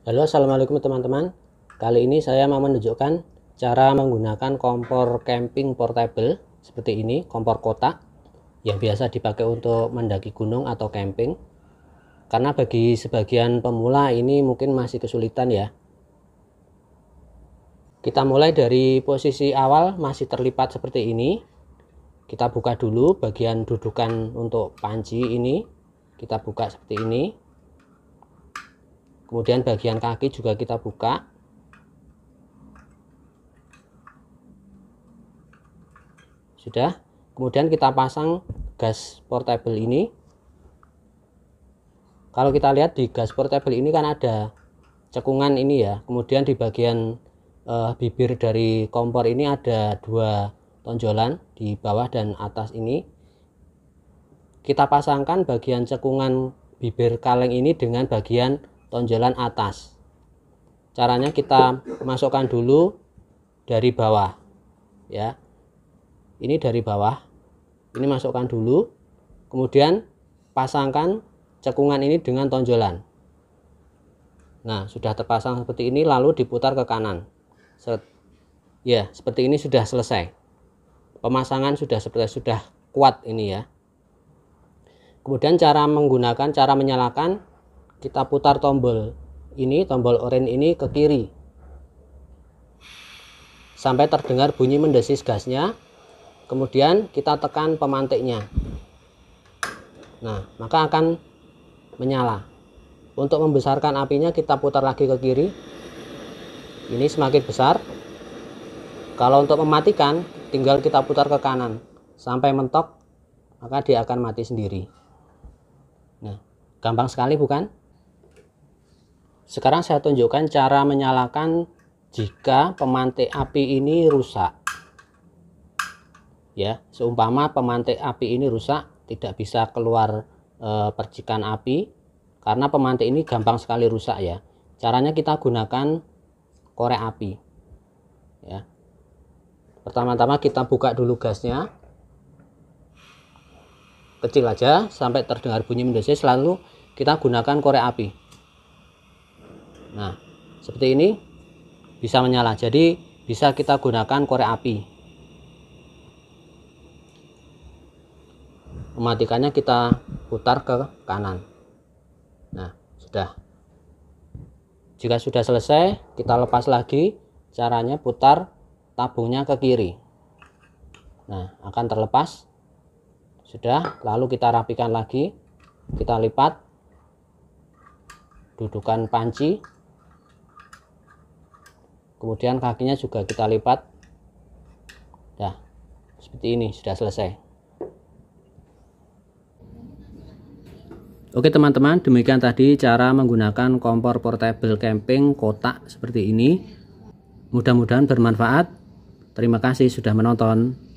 Halo assalamualaikum teman-teman Kali ini saya mau menunjukkan cara menggunakan kompor camping portable Seperti ini, kompor kotak Yang biasa dipakai untuk mendaki gunung atau camping Karena bagi sebagian pemula ini mungkin masih kesulitan ya Kita mulai dari posisi awal masih terlipat seperti ini Kita buka dulu bagian dudukan untuk panci ini Kita buka seperti ini kemudian bagian kaki juga kita buka sudah kemudian kita pasang gas portable ini kalau kita lihat di gas portable ini kan ada cekungan ini ya kemudian di bagian eh, bibir dari kompor ini ada dua tonjolan di bawah dan atas ini kita pasangkan bagian cekungan bibir kaleng ini dengan bagian tonjolan atas caranya kita masukkan dulu dari bawah ya ini dari bawah ini masukkan dulu kemudian pasangkan cekungan ini dengan tonjolan nah sudah terpasang seperti ini lalu diputar ke kanan Set, ya seperti ini sudah selesai pemasangan sudah seperti sudah kuat ini ya kemudian cara menggunakan cara menyalakan kita putar tombol ini tombol oranye ini ke kiri sampai terdengar bunyi mendesis gasnya kemudian kita tekan pemantiknya nah maka akan menyala untuk membesarkan apinya kita putar lagi ke kiri ini semakin besar kalau untuk mematikan tinggal kita putar ke kanan sampai mentok maka dia akan mati sendiri nah gampang sekali bukan sekarang saya tunjukkan cara menyalakan jika pemantik api ini rusak. Ya, seumpama pemantik api ini rusak, tidak bisa keluar e, percikan api karena pemantik ini gampang sekali rusak ya. Caranya kita gunakan korek api. Ya. Pertama-tama kita buka dulu gasnya. Kecil aja sampai terdengar bunyi mendesis lalu kita gunakan korek api nah seperti ini bisa menyala jadi bisa kita gunakan korek api mematikannya kita putar ke kanan nah sudah jika sudah selesai kita lepas lagi caranya putar tabungnya ke kiri nah akan terlepas sudah lalu kita rapikan lagi kita lipat dudukan panci kemudian kakinya juga kita lipat nah seperti ini sudah selesai Oke teman-teman demikian tadi cara menggunakan kompor portable camping kotak seperti ini mudah-mudahan bermanfaat terima kasih sudah menonton